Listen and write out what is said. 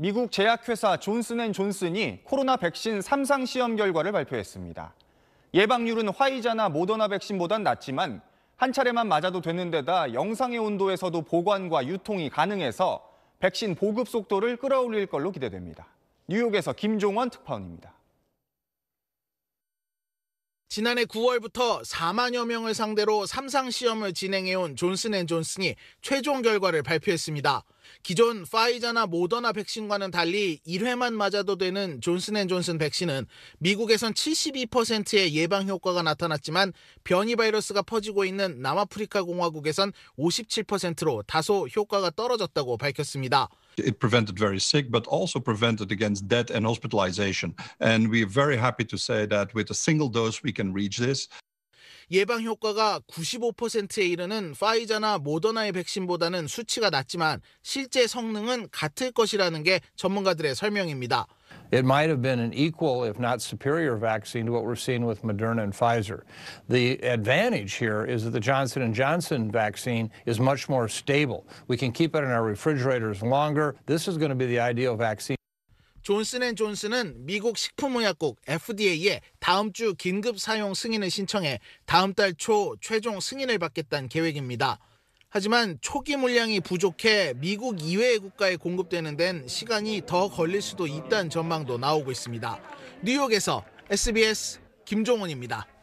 미국 제약회사 존슨앤존슨이 코로나 백신 3상 시험 결과를 발표했습니다. 예방률은 화이자나 모더나 백신보단 낮지만 한 차례만 맞아도 되는 데다 영상의 온도에서도 보관과 유통이 가능해서 백신 보급 속도를 끌어올릴 걸로 기대됩니다. 뉴욕에서 김종원 특파원입니다. 지난해 9월부터 4만여 명을 상대로 3상 시험을 진행해온 존슨앤존슨이 최종 결과를 발표했습니다. 기존 파이자나 모더나 백신과는 달리 1회만 맞아도 되는 존슨앤존슨 백신은 미국에선 72%의 예방 효과가 나타났지만 변이 바이러스가 퍼지고 있는 남아프리카 공화국에선 57%로 다소 효과가 떨어졌다고 밝혔습니다. it prevented very sick, but also prevented against death and hospitalization. And we're very happy to say that with a single dose, we can reach this. 예방 효과가 95%에 이르는 파이자나 모더나의 백신보다는 수치가 낮지만 실제 성능은 같을 것이라는 게 전문가들의 설명입니다. It might have been an equal, if not superior, vaccine to what we're seeing with Moderna and Pfizer. The advantage here is that the Johnson Johnson vaccine is much more stable. We can keep it in our refrigerators longer. This is going to be the ideal vaccine. 존슨앤존슨은 미국 식품의약국 FDA에 다음 주 긴급 사용 승인을 신청해 다음 달 초 최종 승인을 받겠다는 계획입니다. 하지만 초기 물량이 부족해 미국 이외의 국가에 공급되는 데는 시간이 더 걸릴 수도 있다는 전망도 나오고 있습니다. 뉴욕에서 SBS 김종원입니다.